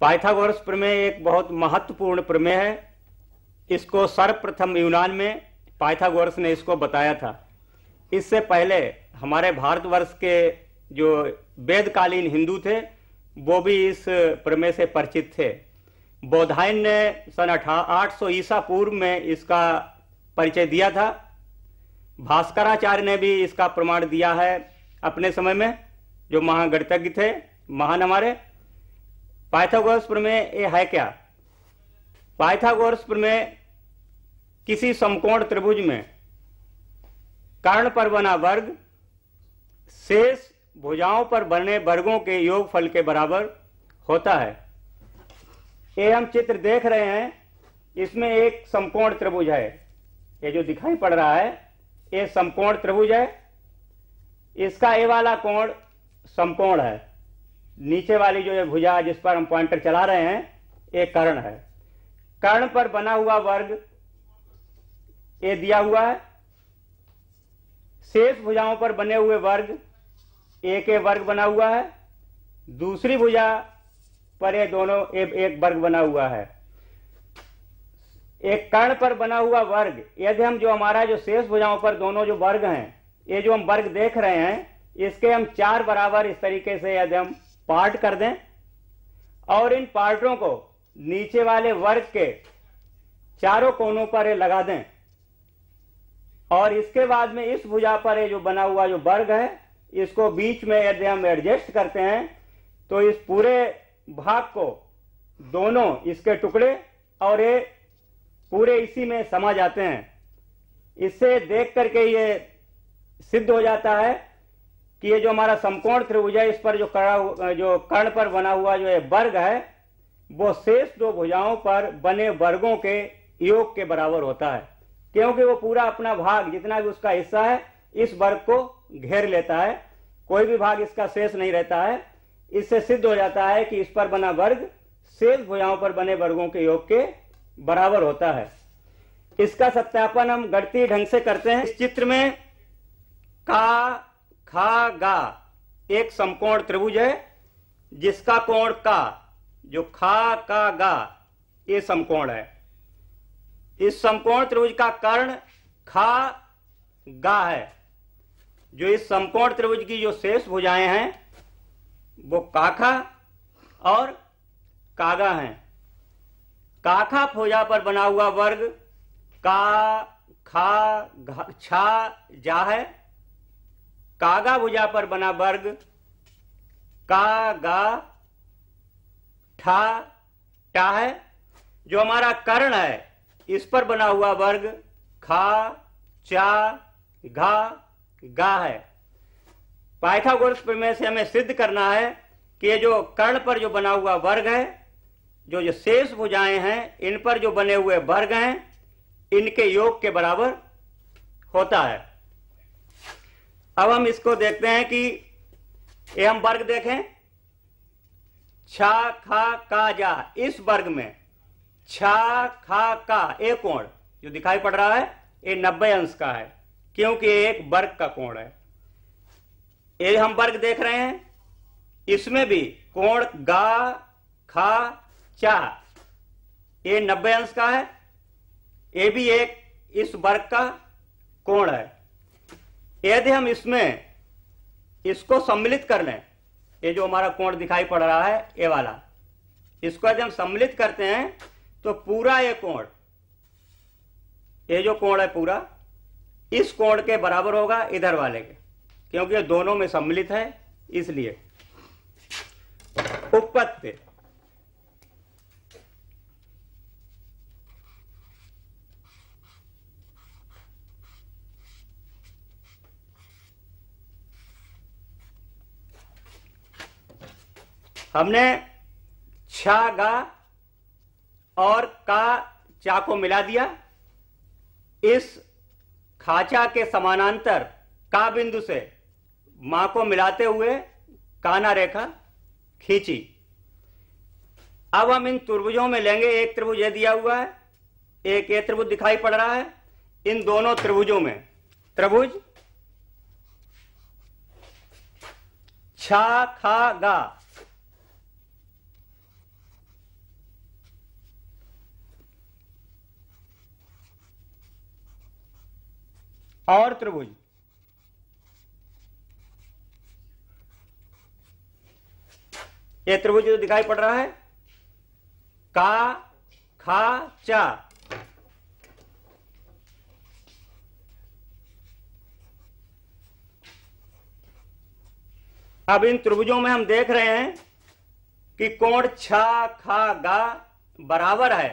Pythagoras प्रमेय एक बहुत महत्वपूर्ण प्रमेय है इसको सर्वप्रथम यूनान में पाइथागोरस ने इसको बताया था इससे पहले हमारे भारतवर्ष के जो वेदकालीन हिंदू थे वो भी इस प्रमेय से परिचित थे बोधायन ने सन आठ सौ ईसा पूर्व में इसका परिचय दिया था भास्कराचार्य ने भी इसका प्रमाण दिया है अपने समय में जो महागणितज्ञ थे महान हमारे पाइथागोरस प्रमेय ये है क्या पाइथागोरस प्रमेय किसी समकोण त्रिभुज में कर्ण पर बना वर्ग शेष भुजाओं पर बने वर्गों के योगफल के बराबर होता है ये हम चित्र देख रहे हैं इसमें एक समकोण त्रिभुज है ये जो दिखाई पड़ रहा है ये समकोण त्रिभुज है इसका ए वाला कोण संपूर्ण है नीचे वाली जो ये भुजा जिस पर हम पॉइंटर चला रहे हैं ये कर्ण है कर्ण पर बना हुआ वर्ग ये दिया हुआ है शेष भुजाओं पर बने हुए वर्ग ए के वर्ग बना हुआ है दूसरी भुजा पर ये दोनों ए, एक वर्ग बना हुआ है एक कर्ण पर बना हुआ वर्ग यदि हम जो हमारा जो शेष भुजाओं पर दोनों जो वर्ग हैं ये जो हम वर्ग देख रहे हैं इसके हम चार बराबर इस तरीके से यदि हम पार्ट कर दें और इन पार्टों को नीचे वाले वर्ग के चारों कोनों पर लगा दें और इसके बाद में इस भुजा पर जो बना हुआ जो वर्ग है इसको बीच में यदि हम एडजस्ट करते हैं तो इस पूरे भाग को दोनों इसके टुकड़े और ये पूरे इसी में समा जाते हैं इससे देख करके ये सिद्ध हो जाता है कि ये जो हमारा समकोण त्रिभुज है इस पर जो कड़ा जो कर्ण पर बना हुआ जो ये वर्ग है वो शेष दो भुजाओं पर बने वर्गों के योग के बराबर होता है क्योंकि वो पूरा अपना भाग जितना भी उसका हिस्सा है इस वर्ग को घेर लेता है कोई भी भाग इसका शेष नहीं रहता है इससे सिद्ध हो जाता है कि इस पर बना वर्ग शेष भुजाओं पर बने वर्गों के योग के बराबर होता है इसका सत्यापन हम गणतीय ढंग से करते हैं इस चित्र में का खा गा एक समकोण त्रिभुज है जिसका कोण का जो खा का गा ये समकोण है इस समकोण त्रिभुज का कर्ण खा गा है जो इस समकोण त्रिभुज की जो शेष भुजाएं हैं वो काखा और कागा हैं काखा भुजा पर बना हुआ वर्ग का खा घा छा जा है कागा भुजा पर बना वर्ग का गा ठा टा है जो हमारा कर्ण है इस पर बना हुआ वर्ग खा चा घा गा है पाइथागोरस प्रमेय से हमें सिद्ध करना है कि ये जो कर्ण पर जो बना हुआ वर्ग है जो जो शेष भुजाएं हैं इन पर जो बने हुए वर्ग हैं इनके योग के बराबर होता है अब हम इसको देखते हैं कि ये हम वर्ग देखें छा खा का जा इस वर्ग में छा खा का एक कोण जो दिखाई पड़ रहा है ये नब्बे अंश का है क्योंकि एक वर्ग का कोण है ये हम वर्ग देख रहे हैं इसमें भी कोण गा खा चा ये नब्बे अंश का है ये भी एक इस वर्ग का कोण है यदि हम इसमें इसको सम्मिलित कर लें ये जो हमारा कोण दिखाई पड़ रहा है ये वाला इसको यदि हम सम्मिलित करते हैं तो पूरा ये कोण ये जो कोण है पूरा इस कोण के बराबर होगा इधर वाले के क्योंकि ये दोनों में सम्मिलित है इसलिए उपपत्ति हमने छा गा और का चा को मिला दिया इस खाचा के समानांतर का बिंदु से मां को मिलाते हुए काना रेखा खींची अब हम इन त्रिभुजों में लेंगे एक त्रिभुज यह दिया हुआ है एक ये त्रिभुज दिखाई पड़ रहा है इन दोनों त्रिभुजों में त्रिभुज छा खा गा और त्रिभुज यह त्रिभुज जो दिखाई पड़ रहा है का खा चा अब इन त्रिभुजों में हम देख रहे हैं कि कोण छा खा गा बराबर है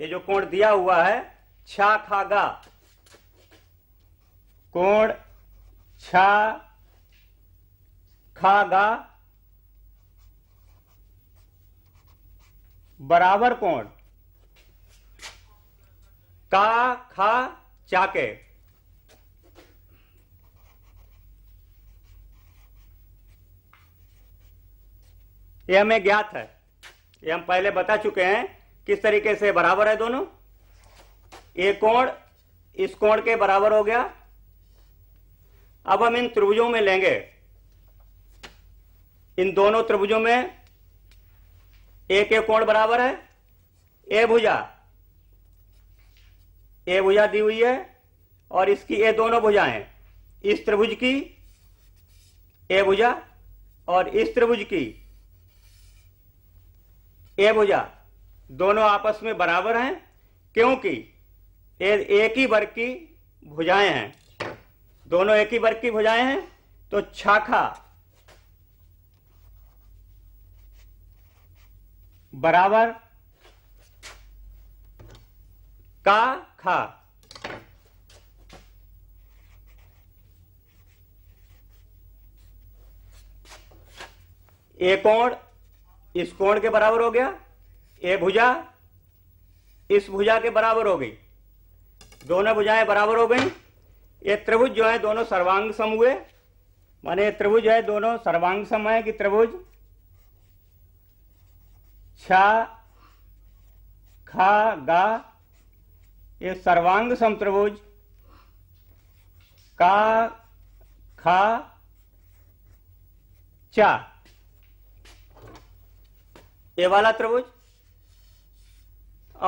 ये जो कोण दिया हुआ है छा खा गा कोण छा खागा बराबर कोण का खा चाके ये हमें ज्ञात है ये हम पहले बता चुके हैं किस तरीके से बराबर है दोनों ये कोण इस कोण के बराबर हो गया अब हम इन त्रिभुजों में लेंगे इन दोनों त्रिभुजों में एक एक कोण बराबर है ए भुजा ए भुजा दी हुई है और इसकी ये दोनों भुजाएं इस त्रिभुज की ए भुजा और इस त्रिभुज की ए भुजा दोनों आपस में बराबर हैं क्योंकि एक ही वर्ग की भुजाएं हैं दोनों एक ही वर्ग की भुजाएं हैं तो शाखा बराबर का खा ए कोण इस कोण के बराबर हो गया ए भुजा इस भुजा के बराबर हो गई दोनों भुजाएं बराबर हो गई ये त्रिभुज जो है दोनों सर्वांग सम हुए माने त्रिभुज है दोनों सर्वांग सम है कि त्रिभुज छा खा गा ये सर्वांग सम त्रिभुज का खा चा ये वाला त्रिभुज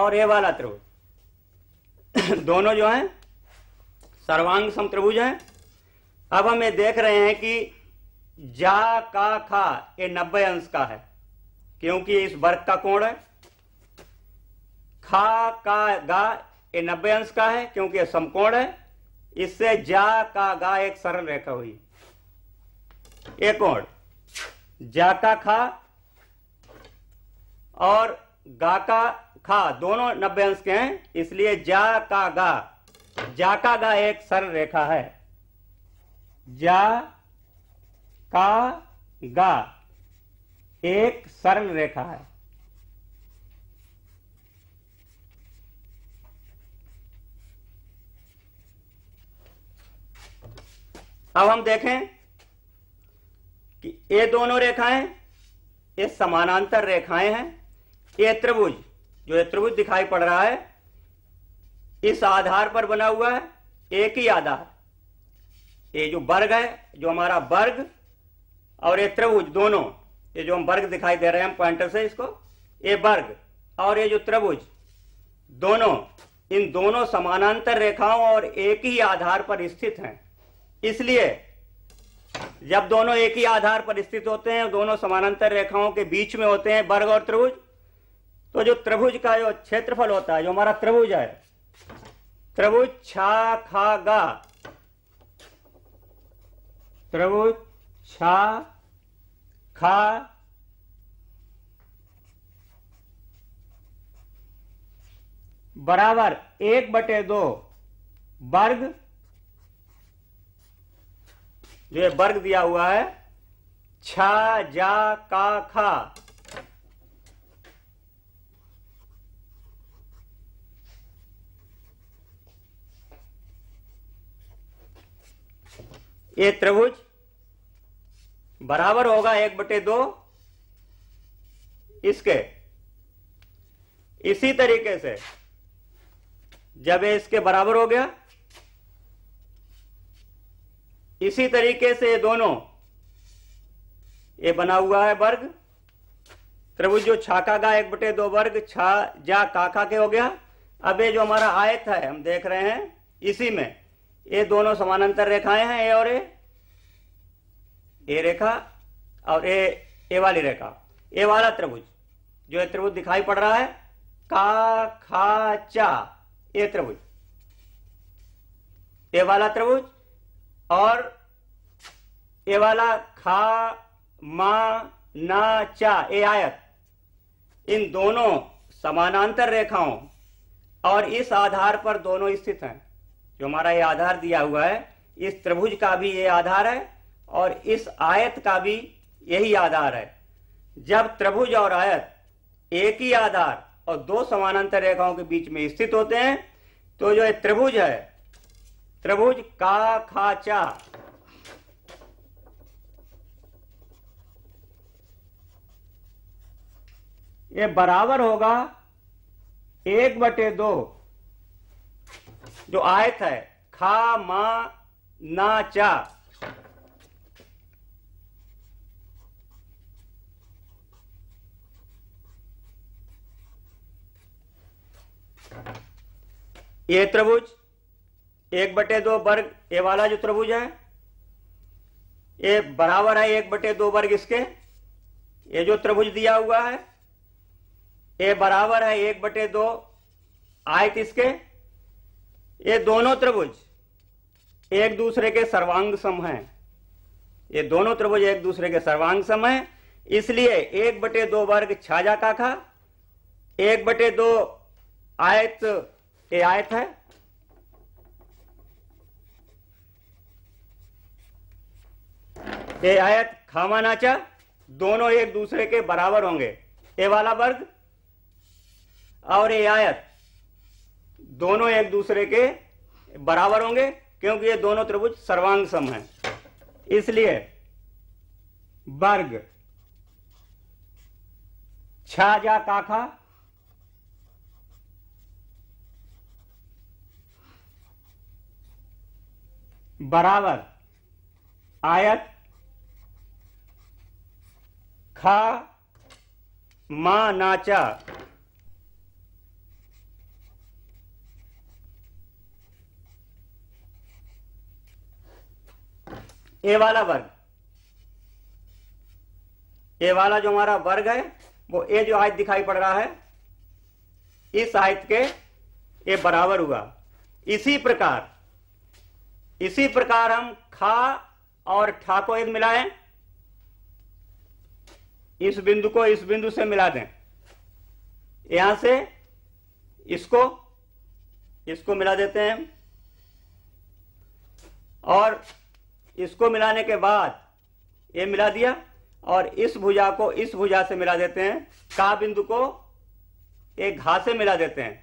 और ये वाला त्रिभुज दोनों जो हैं सर्वांग समत्रभुज है अब हम ये देख रहे हैं कि जा का खा ये नब्बे अंश का है क्योंकि इस वर्ग का कोण है खा का गा ये नब्बे अंश का है क्योंकि यह समकोण है इससे जा का गा एक सरल रेखा हुई एक कोण जा का खा और गा का खा दोनों नब्बे अंश के हैं इसलिए जा का गा जा का गा एक सर रेखा है जा का गा एक सरल रेखा है अब हम देखें कि ये दोनों रेखाएं ये समानांतर रेखाएं हैं ये त्रिभुज जो ये त्रिभुज दिखाई पड़ रहा है इस आधार पर बना हुआ है एक ही आधार ये जो वर्ग है जो हमारा वर्ग और ये त्रिभुज दोनों ये जो हम वर्ग दिखाई दे रहे हैं हम पॉइंटर से इसको ये वर्ग और ये जो त्रिभुज दोनों इन दोनों समानांतर रेखाओं और एक ही आधार पर स्थित हैं इसलिए जब दोनों एक ही आधार पर स्थित होते हैं दोनों समानांतर रेखाओं के बीच में होते हैं वर्ग और त्रिभुज तो जो त्रिभुज का जो क्षेत्रफल होता है जो हमारा त्रिभुज है त्रवोच्छाखागा छा खा गा छा खा बराबर एक बटे दो वर्ग जो वर्ग दिया हुआ है छा जा का खा ये त्रिभुज बराबर होगा एक बटे दो इसके इसी तरीके से जब ये इसके बराबर हो गया इसी तरीके से ये दोनों ये बना हुआ है वर्ग त्रिभुज जो छाका का एक बटे दो वर्ग छा जा काका के हो गया अब ये जो हमारा आयत है हम देख रहे हैं इसी में ये दोनों समानांतर रेखाएं हैं ए और ए ए रेखा और ए ए वाली रेखा ए वाला त्रिभुज जो ये त्रिभुज दिखाई पड़ रहा है का खा चा ए त्रिभुज ए वाला त्रिभुज और ए वाला खा मा ना चा ए आयत इन दोनों समानांतर रेखाओं और इस आधार पर दोनों स्थित हैं जो हमारा ये आधार दिया हुआ है इस त्रिभुज का भी ये आधार है और इस आयत का भी यही आधार है जब त्रिभुज और आयत एक ही आधार और दो समानांतर रेखाओं के बीच में स्थित होते हैं तो जो त्रिभुज है त्रिभुज का खाचा ये बराबर होगा एक बटे दो जो आयत है खा मा ना चा ये त्रिभुज एक बटे दो वर्ग ये वाला जो त्रिभुज है ये बराबर है एक बटे दो वर्ग इसके ये जो त्रिभुज दिया हुआ है ये बराबर है एक बटे दो आयत इसके ये दोनों त्रिभुज एक दूसरे के सर्वांग सम हैं ये दोनों त्रिभुज एक दूसरे के सर्वांग सम हैं इसलिए एक बटे दो वर्ग छाजा का खा एक बटे दो आयत ए आयत है ये आयत खामा नाचा दोनों एक दूसरे के बराबर होंगे ये वाला वर्ग और ये आयत दोनों एक दूसरे के बराबर होंगे क्योंकि ये दोनों त्रिभुज सर्वांग सम है इसलिए वर्ग छा जा काखा बराबर आयत खा मा नाचा ए वाला वर्ग ए वाला जो हमारा वर्ग है वो ए जो हाइट दिखाई पड़ रहा है इस हाइट के ए बराबर हुआ इसी प्रकार इसी प्रकार हम खा और ठा को एक मिलाएं इस बिंदु को इस बिंदु से मिला दें यहां से इसको इसको मिला देते हैं और इसको मिलाने के बाद ये मिला दिया और इस भुजा को इस भुजा से मिला देते हैं का बिंदु को एक घास से मिला देते हैं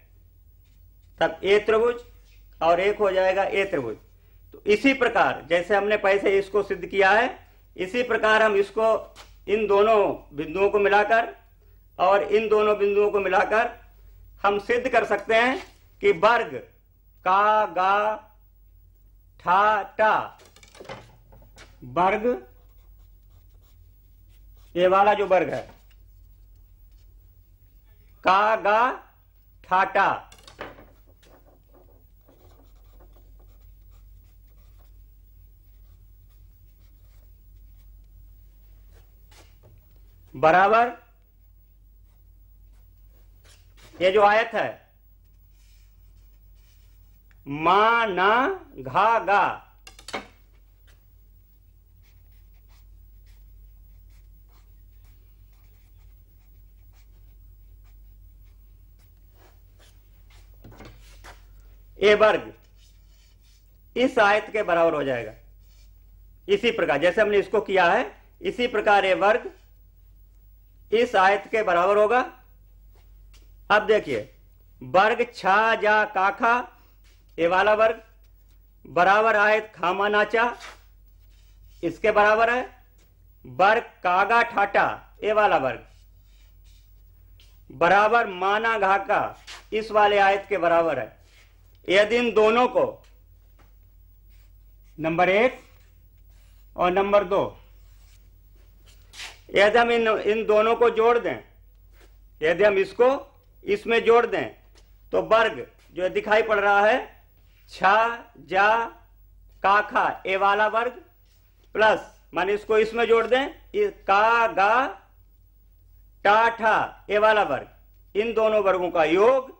तब ए त्रिभुज और एक हो जाएगा ए त्रिभुज तो इसी प्रकार जैसे हमने पैसे इसको सिद्ध किया है इसी प्रकार हम इसको इन दोनों बिंदुओं को मिलाकर और इन दोनों बिंदुओं को मिलाकर हम सिद्ध कर सकते हैं कि वर्ग का गा ठा टा वर्ग ये वाला जो वर्ग है का गा ठाटा बराबर ये जो आयत है मा ना घा गा ए वर्ग इस आयत के बराबर हो जाएगा इसी प्रकार जैसे हमने इसको किया है इसी प्रकार ए वर्ग इस आयत के बराबर होगा अब देखिए वर्ग छा जा काखा ए वाला वर्ग बराबर आयत खामा नाचा इसके बराबर है वर्ग कागा ठाटा ए वाला वर्ग बराबर माना घाका इस वाले आयत के बराबर है यदि इन दोनों को नंबर एक और नंबर दो यदि हम इन इन दोनों को जोड़ दें यदि हम इसको इसमें जोड़ दें तो वर्ग जो दिखाई पड़ रहा है छा जा काखा ए वाला वर्ग प्लस माने इसको इसमें जोड़ दें का गा टाठा ए वाला वर्ग इन दोनों वर्गों का योग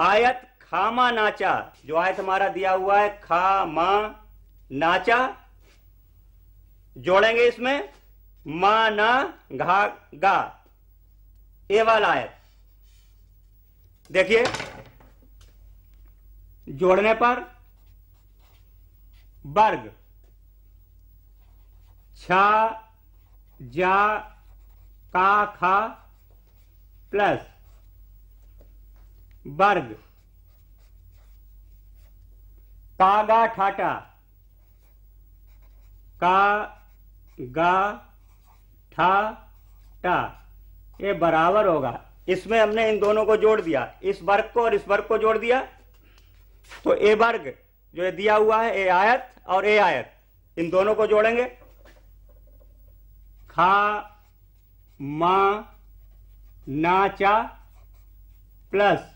आयत खामा नाचा जो आयत हमारा दिया हुआ है खामा नाचा जोड़ेंगे इसमें मा ना घा गा ए वाला आयत देखिए जोड़ने पर वर्ग छा जा का खा प्लस वर्ग कागा ठाटा का गा ठा टा ये बराबर होगा इसमें हमने इन दोनों को जोड़ दिया इस वर्ग को और इस वर्ग को जोड़ दिया तो ए वर्ग जो ये दिया हुआ है ए आयत और ए आयत इन दोनों को जोड़ेंगे खा मा नाचा प्लस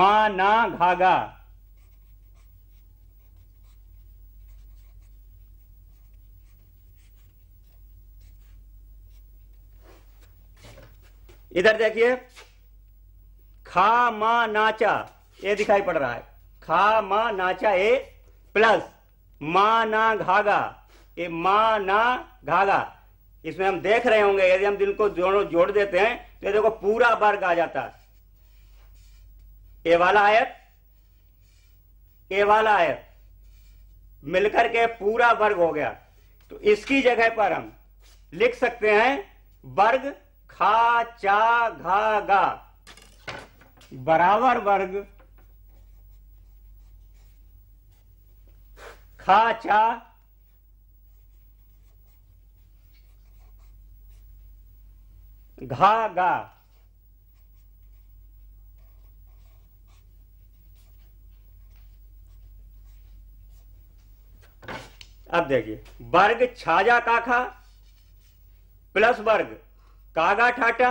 मा ना घागा इधर देखिए खा मा नाचा ये दिखाई पड़ रहा है खा मा नाचा ए प्लस मा ना घागा ये मा ना घागा इसमें हम देख रहे होंगे यदि हम को दोनों जोड़ देते हैं तो ये देखो पूरा वर्ग आ जाता है ए वाला आयत ए वाला आयत मिलकर के पूरा वर्ग हो गया तो इसकी जगह पर हम लिख सकते हैं वर्ग खा चा घा गा बराबर वर्ग खा चा घा गा अब देखिए वर्ग छाजा का खा प्लस वर्ग कागा ठाटा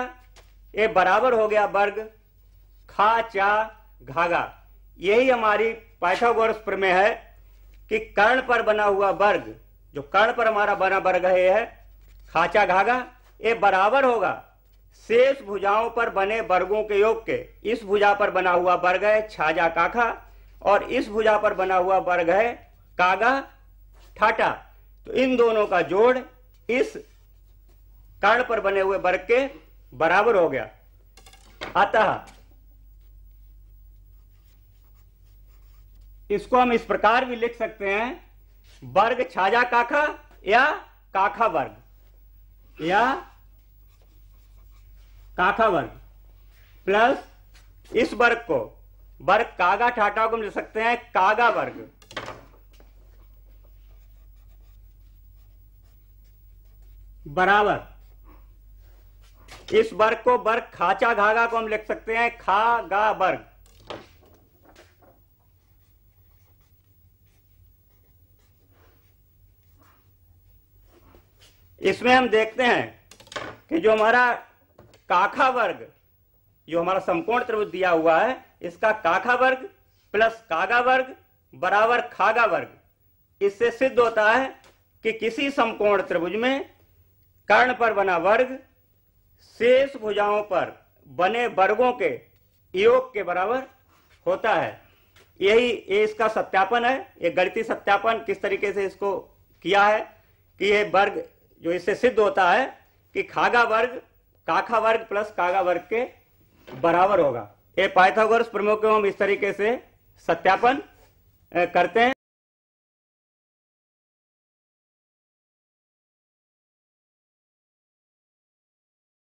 ये बराबर हो गया वर्ग खा चा घागा यही हमारी पाइथागोरस प्रमेय है कि कर्ण पर बना हुआ वर्ग जो कर्ण पर हमारा बना वर्ग है यह खाचा घागा ये बराबर होगा शेष भुजाओं पर बने वर्गों के योग के इस भुजा पर बना हुआ वर्ग है छाजा काखा और इस भुजा पर बना हुआ वर्ग है कागा ठाटा तो इन दोनों का जोड़ इस कर्ण पर बने हुए वर्ग के बराबर हो गया अतः इसको हम इस प्रकार भी लिख सकते हैं वर्ग छाजा काखा या काखा वर्ग या काखा वर्ग प्लस इस वर्ग को वर्ग कागा ठाटा को हम लिख सकते हैं कागा वर्ग बराबर इस वर्ग को वर्ग खाचा घागा को हम लिख सकते हैं खा गा वर्ग इसमें हम देखते हैं कि जो हमारा काखा वर्ग जो हमारा समकोण त्रिभुज दिया हुआ है इसका काखा वर्ग प्लस कागा वर्ग बराबर खागा वर्ग इससे सिद्ध होता है कि किसी समकोण त्रिभुज में कर्ण पर बना वर्ग शेष भुजाओं पर बने वर्गों के योग के बराबर होता है यही ये इसका सत्यापन है ये गणितीय सत्यापन किस तरीके से इसको किया है कि ये वर्ग जो इससे सिद्ध होता है कि खागा वर्ग काखा वर्ग प्लस कागा वर्ग के बराबर होगा ये पाइथागोरस प्रमुख को हम इस तरीके से सत्यापन करते हैं